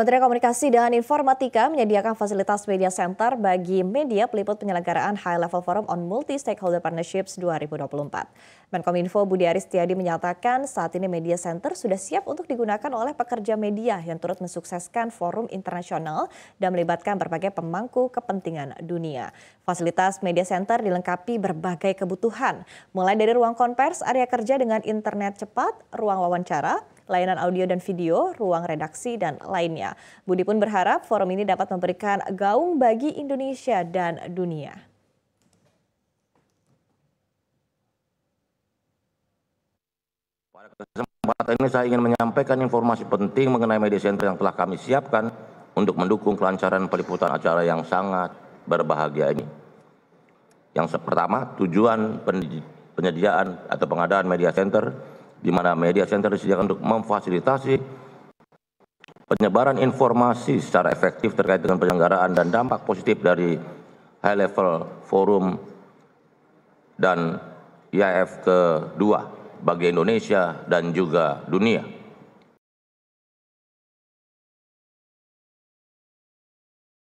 Kementerian Komunikasi dan Informatika menyediakan fasilitas media center bagi media peliput penyelenggaraan High Level Forum on Multi-Stakeholder Partnerships 2024. Menkominfo Budi Aris Tiadi menyatakan saat ini media center sudah siap untuk digunakan oleh pekerja media yang turut mensukseskan forum internasional dan melibatkan berbagai pemangku kepentingan dunia. Fasilitas media center dilengkapi berbagai kebutuhan, mulai dari ruang konvers, area kerja dengan internet cepat, ruang wawancara, layanan audio dan video, ruang redaksi, dan lainnya. Budi pun berharap forum ini dapat memberikan gaung bagi Indonesia dan dunia. Pada kesempatan ini saya ingin menyampaikan informasi penting mengenai media center yang telah kami siapkan untuk mendukung kelancaran peliputan acara yang sangat berbahagia ini. Yang pertama, tujuan penyediaan atau pengadaan media center di mana media center disediakan untuk memfasilitasi penyebaran informasi secara efektif terkait dengan penyelenggaraan dan dampak positif dari high level forum dan IAF kedua bagi Indonesia dan juga dunia.